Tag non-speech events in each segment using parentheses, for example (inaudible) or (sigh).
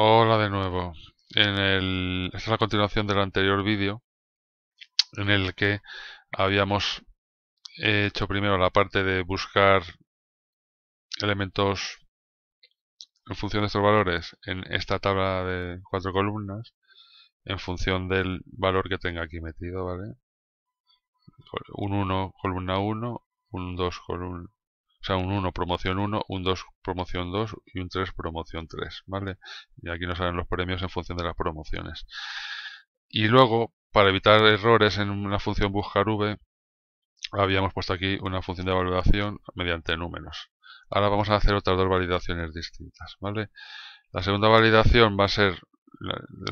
Hola de nuevo. En esta es la continuación del anterior vídeo en el que habíamos hecho primero la parte de buscar elementos en función de estos valores en esta tabla de cuatro columnas en función del valor que tenga aquí metido, ¿vale? Un 1 columna 1, un 2 columna o sea, un 1 promoción 1, un 2 promoción 2 y un 3 promoción 3, ¿vale? Y aquí nos salen los premios en función de las promociones. Y luego, para evitar errores en una función buscar v, habíamos puesto aquí una función de evaluación mediante números. Ahora vamos a hacer otras dos validaciones distintas, ¿vale? La segunda validación va a ser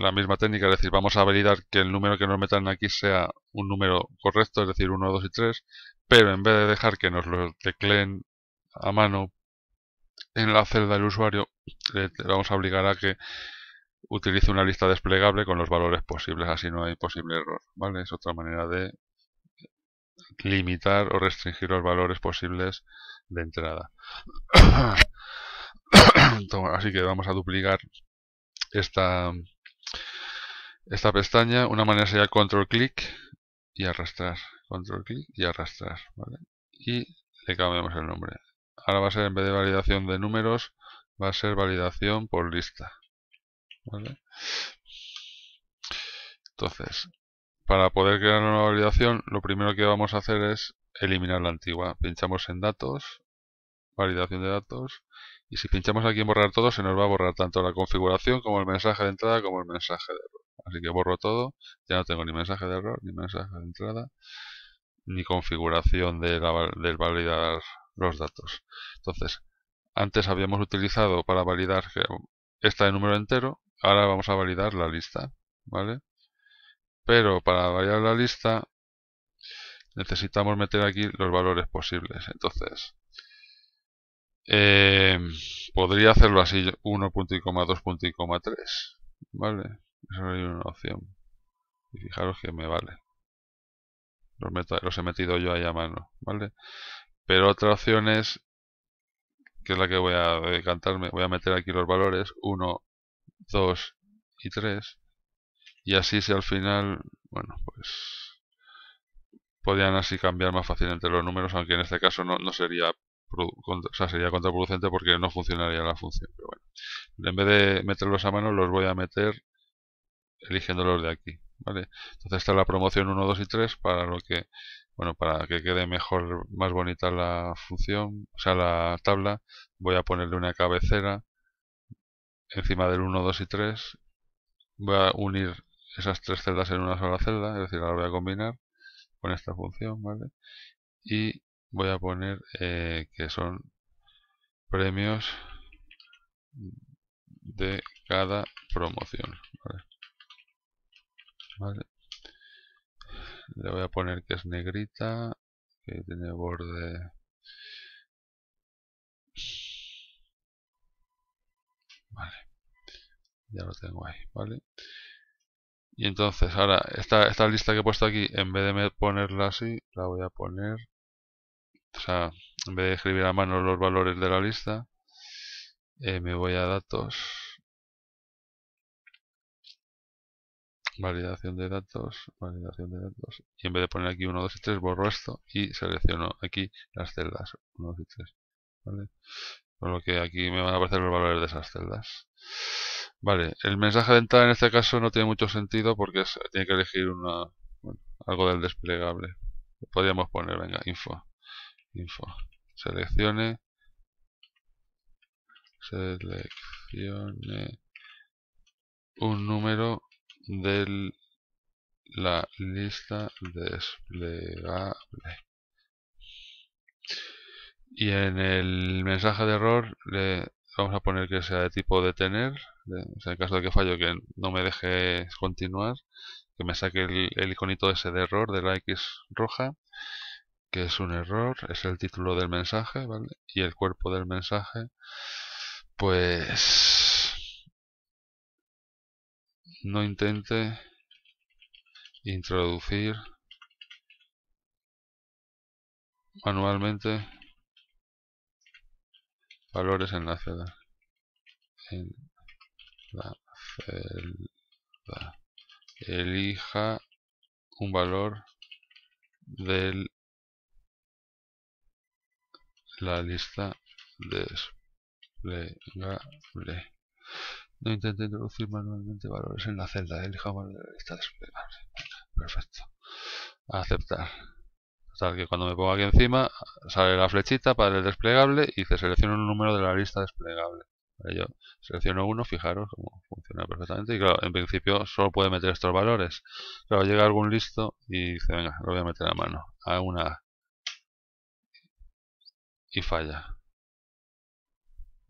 la misma técnica, es decir, vamos a validar que el número que nos metan aquí sea un número correcto, es decir, 1, 2 y 3, pero en vez de dejar que nos lo tecleen a mano en la celda del usuario, le, vamos a obligar a que utilice una lista desplegable con los valores posibles, así no hay posible error. ¿vale? Es otra manera de limitar o restringir los valores posibles de entrada. (coughs) así que vamos a duplicar esta, esta pestaña. Una manera sería control clic y arrastrar. Control clic y arrastrar. Y le cambiamos el nombre ahora va a ser en vez de validación de números, va a ser validación por lista. Entonces, para poder crear una nueva validación, lo primero que vamos a hacer es eliminar la antigua. Pinchamos en datos, validación de datos, y si pinchamos aquí en borrar todo, se nos va a borrar tanto la configuración como el mensaje de entrada como el mensaje de error. Así que borro todo, ya no tengo ni mensaje de error, ni mensaje de entrada, ni configuración de del validar los datos. Entonces, antes habíamos utilizado para validar esta de número entero, ahora vamos a validar la lista, ¿vale? Pero para validar la lista necesitamos meter aquí los valores posibles. Entonces, eh, podría hacerlo así, 1.2.3. ¿vale? es una opción. Y fijaros que me vale. Los, los he metido yo ahí a mano, ¿vale? Pero otra opción es, que es la que voy a decantarme, voy a meter aquí los valores 1, 2 y 3. Y así si al final, bueno, pues podían así cambiar más fácilmente los números, aunque en este caso no, sería o sería contraproducente porque no funcionaría la función. Pero bueno, en vez de meterlos a mano, los voy a meter eligiéndolos de aquí. ¿vale? Entonces está la promoción 1, 2 y 3 para lo que bueno, para que quede mejor, más bonita la función, o sea, la tabla, voy a ponerle una cabecera encima del 1, 2 y 3. Voy a unir esas tres celdas en una sola celda, es decir, la voy a combinar con esta función, ¿vale? Y voy a poner eh, que son premios de cada promoción, ¿Vale? le voy a poner que es negrita, que tiene borde vale ya lo tengo ahí vale y entonces ahora esta, lista que he puesto aquí en vez de ponerla así la voy a poner o sea en vez de escribir a mano los valores de la lista eh, me voy a datos validación de datos, validación de datos, y en vez de poner aquí 1, 2 y 3, borro esto y selecciono aquí las celdas ¿vale? Por lo que aquí me van a aparecer los valores de esas celdas. Vale, el mensaje de entrada en este caso no tiene mucho sentido porque tiene que elegir una, algo del desplegable. Podríamos poner, venga, info, info, seleccione, seleccione un número de la lista desplegable. Y en el mensaje de error le vamos a poner que sea de tipo detener, en caso de que fallo que no me deje continuar, que me saque el, el iconito ese de error de la X roja, que es un error, es el título del mensaje, Y el cuerpo del mensaje, pues no intente introducir manualmente valores en la celda. En la Elija un valor de la lista desplegable. No introducir manualmente valores en la celda. Elija la lista desplegable. Perfecto. Aceptar. Tal que cuando me pongo aquí encima sale la flechita para el desplegable y se selecciona un número de la lista desplegable. yo selecciono uno, fijaros cómo funciona perfectamente. Y claro, en principio solo puede meter estos valores. Pero llega algún listo y dice, venga, lo voy a meter a mano. A una Y falla.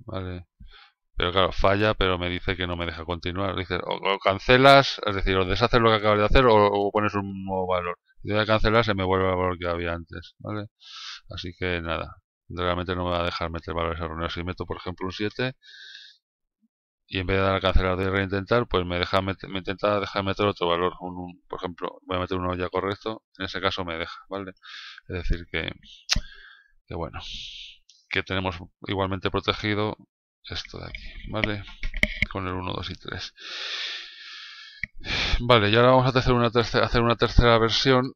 Vale. Pero claro, falla, pero me dice que no me deja continuar. Dice, o, cancelas, es decir, o deshaces lo que acabas de hacer o, pones un nuevo valor. Si de cancelar, se me vuelve el valor que había antes, ¿vale? Así que nada, realmente no me va a dejar meter valores erróneos. Si meto, por ejemplo, un 7 y en vez de dar a cancelar de reintentar, pues me deja me intenta dejar meter otro valor. por ejemplo, voy a meter uno ya correcto, en ese caso me deja, ¿vale? Es decir, que, que bueno, que tenemos igualmente protegido esto de aquí, ¿vale? Con el 1, 2 y 3. Vale, y ahora vamos a hacer una tercera, versión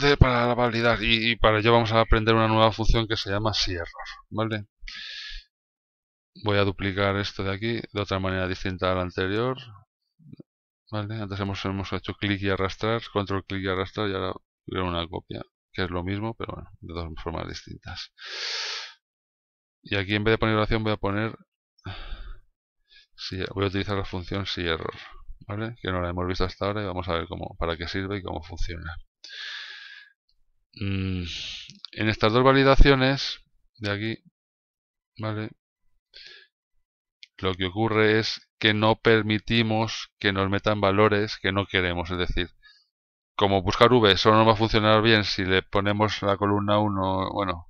de, para validar y, y, para ello vamos a aprender una nueva función que se llama si error, ¿vale? Voy a duplicar esto de aquí de otra manera distinta a la anterior. ¿Vale? Antes hemos, hemos hecho clic y arrastrar, control clic y arrastrar y ahora una copia, que es lo mismo, pero bueno, de dos formas distintas. Y aquí en vez de poner oración voy a poner voy a utilizar la función si error, ¿vale? Que no la hemos visto hasta ahora y vamos a ver cómo, para qué sirve y cómo funciona. Mm, en estas dos validaciones de aquí, ¿vale? Lo que ocurre es que no permitimos que nos metan valores que no queremos, es decir, como buscar v solo no va a funcionar bien si le ponemos la columna 1, bueno,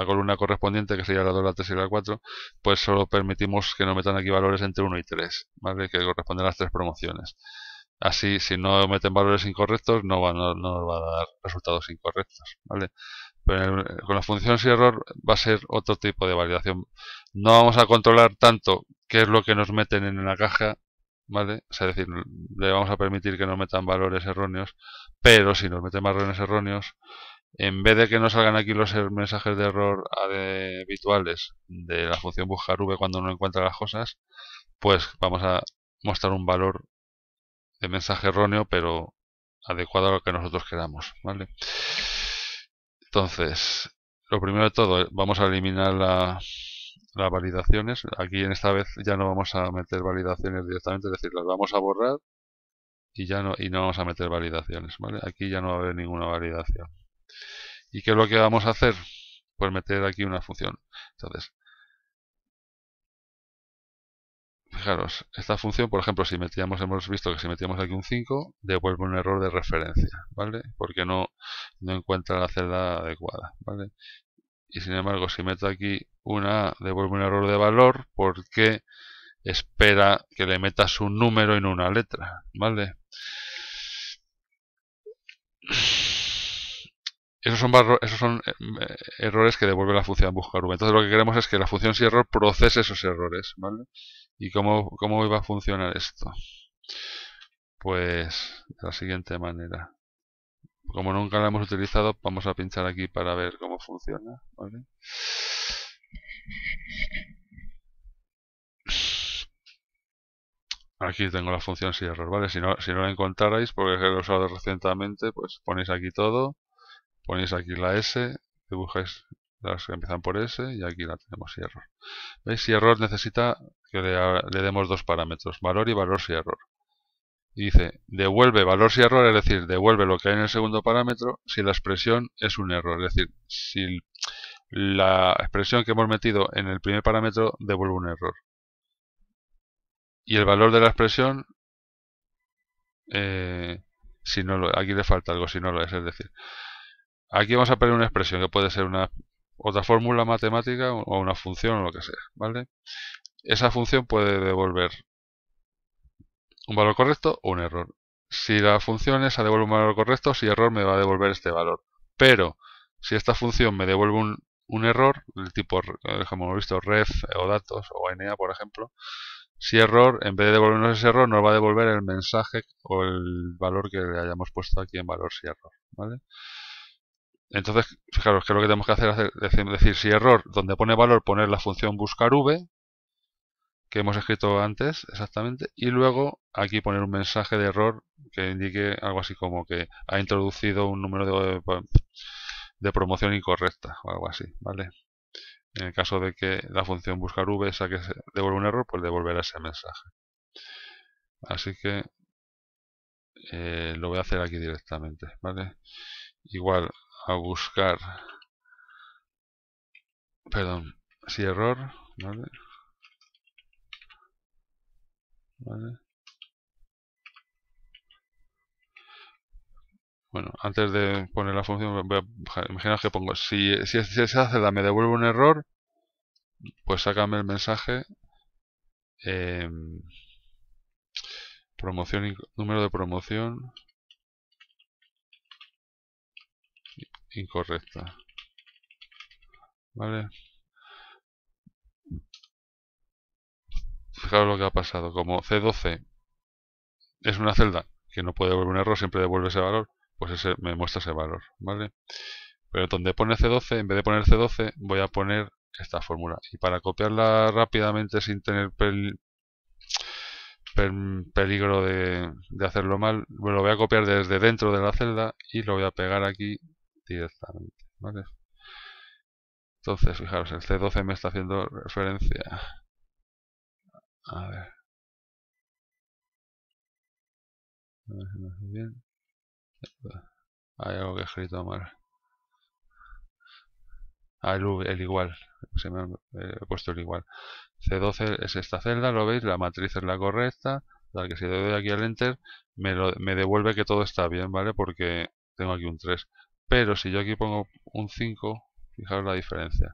la columna correspondiente, que sería la 2, la 3 y la 4, pues solo permitimos que no metan aquí valores entre 1 y 3, ¿vale? que corresponden a las tres promociones. Así, si no meten valores incorrectos, no, nos va a dar resultados incorrectos. ¿vale? Pero con las funciones y error va a ser otro tipo de validación. No vamos a controlar tanto qué es lo que nos meten en la caja, ¿vale? es decir, le vamos a permitir que nos metan valores erróneos, pero si nos meten valores erróneos, en vez de que nos salgan aquí los mensajes de error ah, habituales de la función buscar v cuando no encuentra las cosas, pues vamos a mostrar un valor de mensaje erróneo, pero adecuado a lo que nosotros queramos, ¿vale? Entonces, lo primero de todo, vamos a eliminar las validaciones. Aquí en esta vez ya no vamos a meter validaciones directamente, es decir, las vamos a borrar y ya no, y no vamos a meter validaciones, ¿vale? Aquí ya no va a haber ninguna validación. ¿Y qué es lo que vamos a hacer? Pues meter aquí una función. Entonces, fijaros, esta función, por ejemplo, si metíamos, hemos visto que si metíamos aquí un 5, devuelve un error de referencia, ¿vale? Porque no, no encuentra la celda adecuada, ¿vale? Y sin embargo, si meto aquí una devuelve un error de valor porque espera que le metas un número en una letra, ¿vale? Esos son, esos son eh, eh, errores que devuelve la función buscar. Entonces lo que queremos es que la función si error procese esos errores, ¿Y cómo, cómo va a funcionar esto? Pues de la siguiente manera. Como nunca la hemos utilizado, vamos a pinchar aquí para ver cómo funciona, Aquí tengo la función si error, ¿vale? Si no, si no la encontrarais, porque lo he usado recientemente, pues ponéis aquí todo ponéis aquí la S, dibujáis las que empiezan por S y aquí la tenemos y error. ¿Veis? Si error necesita que le, demos dos parámetros, valor y valor si error. Y dice, devuelve valor si error, es decir, devuelve lo que hay en el segundo parámetro si la expresión es un error. Es decir, si la expresión que hemos metido en el primer parámetro devuelve un error. Y el valor de la expresión, eh, si no lo, aquí le falta algo, si no lo es, es decir, Aquí vamos a poner una expresión que puede ser una otra fórmula matemática o una función o lo que sea, ¿vale? Esa función puede devolver un valor correcto o un error. Si la función esa devuelve un valor correcto, si error me va a devolver este valor. Pero si esta función me devuelve un, un error, del tipo, como hemos visto, ref o datos o NA, por ejemplo, si error, en vez de devolvernos ese error, nos va a devolver el mensaje o el valor que le hayamos puesto aquí en valor si error. ¿vale? Entonces, fijaros que lo que tenemos que hacer es decir si error, donde pone valor, poner la función buscar v, que hemos escrito antes exactamente, y luego aquí poner un mensaje de error que indique algo así como que ha introducido un número de, de promoción incorrecta o algo así, ¿vale? En el caso de que la función buscar v sea que devuelva un error, pues devolverá ese mensaje. Así que eh, lo voy a hacer aquí directamente, ¿vale? Igual a buscar perdón, si error ¿vale? bueno, antes de poner la función voy imagina que pongo si, si, si esa me devuelve un error pues sácame el mensaje eh, promoción número de promoción incorrecta. ¿Vale? Fijaros lo que ha pasado. Como C12 es una celda que no puede devolver un error, siempre devuelve ese valor, pues me muestra ese valor. ¿Vale? Pero donde pone C12, en vez de poner C12, voy a poner esta fórmula. Y para copiarla rápidamente sin tener peligro de, de hacerlo mal, lo voy a copiar desde dentro de la celda y lo voy a pegar aquí directamente, Entonces, fijaros, el este C12 me está haciendo referencia. A Hay algo que he escrito mal. Ah, el, igual. Se me eh, he puesto el igual. C12 es esta celda, lo veis, la matriz es la correcta. La que si le doy aquí al enter, me, devuelve que todo está bien, ¿vale? Porque tengo aquí un 3. Pero si yo aquí pongo un 5, fijaros la diferencia.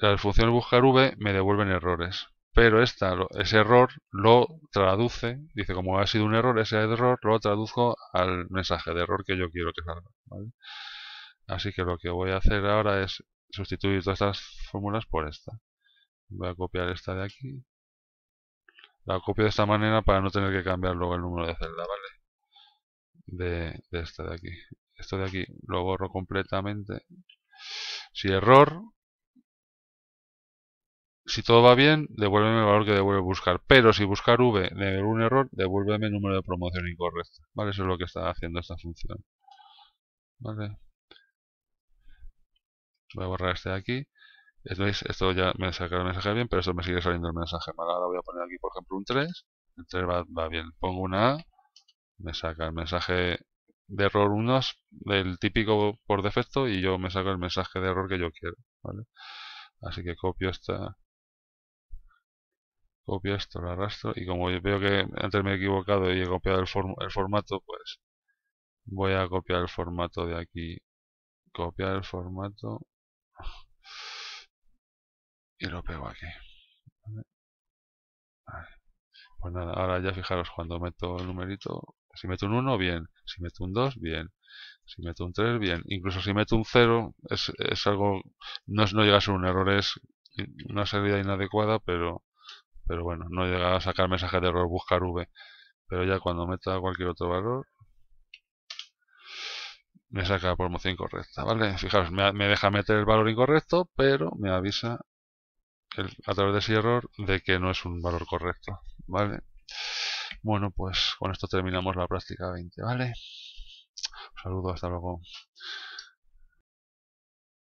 Las funciones buscar v me devuelven errores. Pero ese error lo traduce, dice como ha sido un error, ese error lo traduzco al mensaje de error que yo quiero que salga. Así que lo que voy a hacer ahora es sustituir todas estas fórmulas por esta. Voy a copiar esta de aquí. La copio de esta manera para no tener que cambiar luego el número de celda, ¿vale? De, de esta de aquí esto de aquí lo borro completamente. Si error, si todo va bien, devuélveme el valor que devuelve buscar. Pero si buscar v devuelve un error, devuélveme el número de promoción incorrecto. ¿Vale? Eso es lo que está haciendo esta función. ¿Vale? Voy a borrar este de aquí. Esto ya me saca el mensaje bien, pero esto me sigue saliendo el mensaje mal. Ahora voy a poner aquí, por ejemplo, un 3. El 3 va, va bien. Pongo una A, me saca el mensaje de error unos del típico por defecto y yo me saco el mensaje de error que yo quiero así que copio esta copio esto, lo arrastro y como yo veo que antes me he equivocado y he copiado el, el formato pues voy a copiar el formato de aquí copiar el formato y lo pego aquí pues nada, ahora ya fijaros cuando meto el numerito si meto un 1, bien. Si meto un 2, bien. Si meto un 3, bien. Incluso si meto un 0, es, es algo. No, no llega a ser un error, es una salida inadecuada, pero, pero bueno, no llega a sacar mensaje de error buscar V. Pero ya cuando meta cualquier otro valor, me saca la promoción incorrecta, ¿vale? Fijaros, me, me, deja meter el valor incorrecto, pero me avisa a través de ese error de que no es un valor correcto, ¿vale? Bueno, pues con esto terminamos la práctica 20, ¿vale? Un saludo, hasta luego.